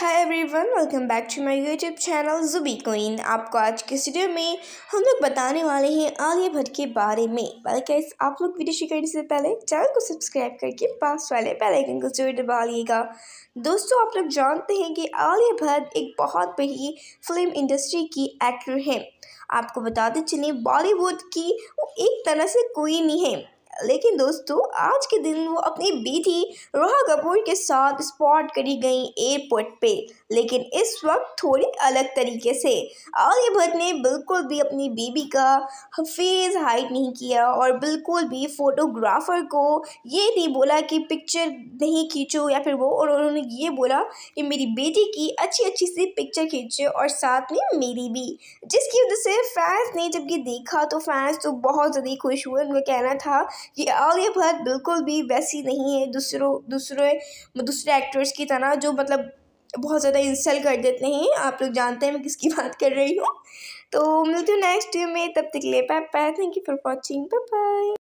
hi everyone welcome back to my YouTube channel जुबी कोइन आपको आज के वीडियो में हम लोग बताने वाले हैं आलिया भट्ट के बारे में बल्कि आप लोग वीडियो शुरू करने से पहले चैनल को सब्सक्राइब करके पास वाले बेल आइकन को जरूर दबा लीजिएगा दोस्तों आप लोग जानते हैं कि आलिया भट्ट एक बहुत बड़ी फिल्म इंडस्ट्री की एक्टर हैं आपको बताते चलिए बॉलीवुड की वो एक तरह से कोई नहीं है लेकिन दोस्तों आज के दिन वो अपनी बेटी रोहा कपूर के साथ स्पॉट करी गई एयरपोर्ट पे लेकिन इस वक्त थोड़ी अलग तरीके से आलिया भट्ट ने बिल्कुल भी अपनी बीबी का फेस हाइड नहीं किया और बिल्कुल भी फोटोग्राफर को ये नहीं बोला कि पिक्चर नहीं खींचो या फिर वो और उन्होंने ये बोला कि मेरी बेटी की अच्छी अच्छी सी पिक्चर खींचे और साथ में मेरी भी जिसकी वजह से फैंस ने जब ये देखा तो फैंस तो बहुत ज़्यादा खुश हुए उनका कहना था कि और ये बिल्कुल भी वैसी नहीं है दूसरों दूसरे दूसरे एक्टर्स की तरह जो मतलब बहुत ज़्यादा इंसल कर देते हैं आप लोग जानते हैं मैं किसकी बात कर रही हूँ तो मिलती हूँ नेक्स्ट में तब तक ले पाए पाए thank you for watching bye bye